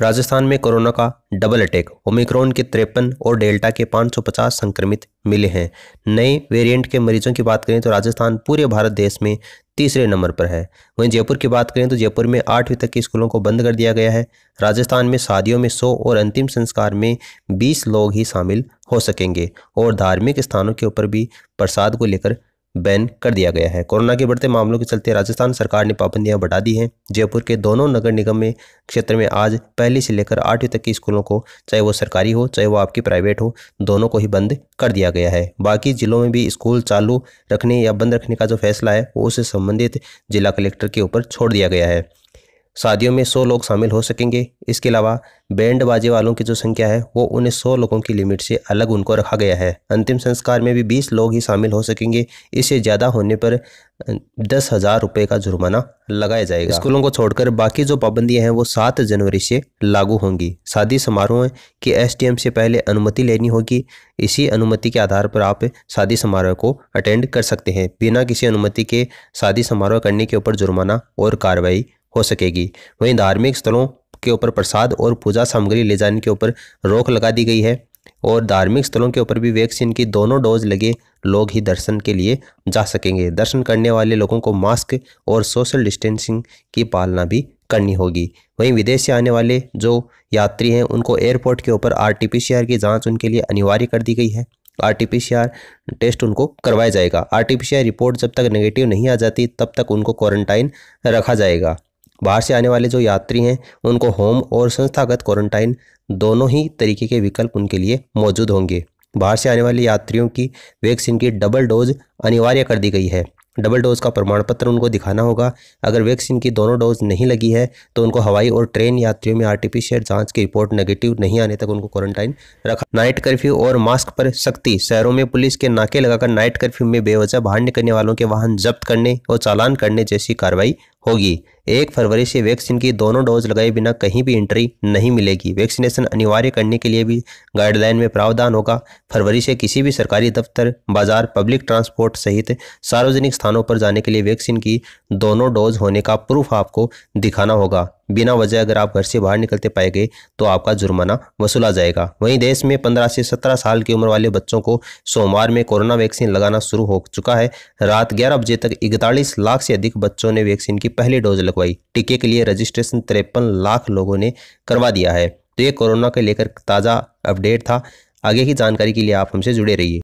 राजस्थान में कोरोना का double attack Omicron के तिरपन और डेल्टा के 550 संक्रमित मिले हैं नए वेरिएंट के मरीजों की बात करें तो राजस्थान पूरे भारत देश में तीसरे नंबर पर है वहीं जयपुर की बात करें तो जयपुर में आठवीं तक के स्कूलों को बंद कर दिया गया है राजस्थान में शादियों में सौ और अंतिम संस्कार में बीस लोग ही शामिल हो सकेंगे और धार्मिक स्थानों के ऊपर भी प्रसाद को लेकर बैन कर दिया गया है कोरोना के बढ़ते मामलों के चलते राजस्थान सरकार ने पाबंदियां बढ़ा दी हैं जयपुर के दोनों नगर निगम में क्षेत्र में आज पहली से लेकर आठवीं तक के स्कूलों को चाहे वो सरकारी हो चाहे वो आपकी प्राइवेट हो दोनों को ही बंद कर दिया गया है बाकी जिलों में भी स्कूल चालू रखने या बंद रखने का जो फैसला है वो उससे संबंधित जिला कलेक्टर के ऊपर छोड़ दिया गया है शादियों में सौ लोग शामिल हो सकेंगे इसके अलावा बैंड बाजे वालों की जो संख्या है वो उन्हें सौ लोगों की लिमिट से अलग उनको रखा गया है अंतिम संस्कार में भी बीस लोग ही शामिल हो सकेंगे इससे ज़्यादा होने पर दस हज़ार रुपये का जुर्माना लगाया जाएगा स्कूलों को छोड़कर बाकी जो पाबंदियां हैं वो सात जनवरी से लागू होंगी शादी समारोह की एस से पहले अनुमति लेनी होगी इसी अनुमति के आधार पर आप शादी समारोह को अटेंड कर सकते हैं बिना किसी अनुमति के शादी समारोह करने के ऊपर जुर्माना और कार्रवाई हो सकेगी वहीं धार्मिक स्थलों के ऊपर प्रसाद और पूजा सामग्री ले जाने के ऊपर रोक लगा दी गई है और धार्मिक स्थलों के ऊपर भी वैक्सीन की दोनों डोज लगे लोग ही दर्शन के लिए जा सकेंगे दर्शन करने वाले लोगों को मास्क और सोशल डिस्टेंसिंग की पालना भी करनी होगी वहीं विदेश से आने वाले जो यात्री हैं उनको एयरपोर्ट के ऊपर आरटीपीसीआर की जांच उनके लिए अनिवार्य कर दी गई है आरटीपीसीआर टेस्ट उनको करवाया जाएगा आरटीपीसीआर रिपोर्ट जब तक नेगेटिव नहीं आ जाती तब तक उनको क्वारंटाइन रखा जाएगा बाहर से आने वाले जो यात्री हैं उनको होम और संस्थागत क्वारंटाइन दोनों ही तरीके के विकल्प उनके लिए मौजूद होंगे बाहर से आने वाले यात्रियों की वैक्सीन की डबल डोज अनिवार्य कर दी गई है डबल डोज का प्रमाण पत्र उनको दिखाना होगा अगर वैक्सीन की दोनों डोज नहीं लगी है तो उनको हवाई और ट्रेन यात्रियों में आरटीपीसीआर जांच की रिपोर्ट नेगेटिव नहीं आने तक उनको क्वारंटाइन रखा नाइट कर्फ्यू और मास्क पर सख्ती शहरों में पुलिस के नाके लगाकर नाइट कर्फ्यू में बेवजह बाहर निकलने वालों के वाहन जब्त करने और चालान करने जैसी कार्रवाई होगी एक फरवरी से वैक्सीन की दोनों डोज लगाए बिना कहीं भी एंट्री नहीं मिलेगी वैक्सीनेशन अनिवार्य करने के लिए भी गाइडलाइन में प्रावधान होगा फरवरी से किसी भी सरकारी दफ्तर बाजार पब्लिक ट्रांसपोर्ट सहित सार्वजनिक स्थानों पर जाने के लिए वैक्सीन की दोनों डोज होने का प्रूफ आपको दिखाना होगा बिना वजह अगर आप घर से बाहर निकलते पाए गए तो आपका जुर्माना वसूला जाएगा वहीं देश में 15 से 17 साल की उम्र वाले बच्चों को सोमवार में कोरोना वैक्सीन लगाना शुरू हो चुका है रात ग्यारह बजे तक इकतालीस लाख से अधिक बच्चों ने वैक्सीन की पहली डोज लग लगवाई टीके के लिए रजिस्ट्रेशन तिरपन लाख लोगों ने करवा दिया है तो ये कोरोना के लेकर ताज़ा अपडेट था आगे की जानकारी के लिए आप हमसे जुड़े रहिए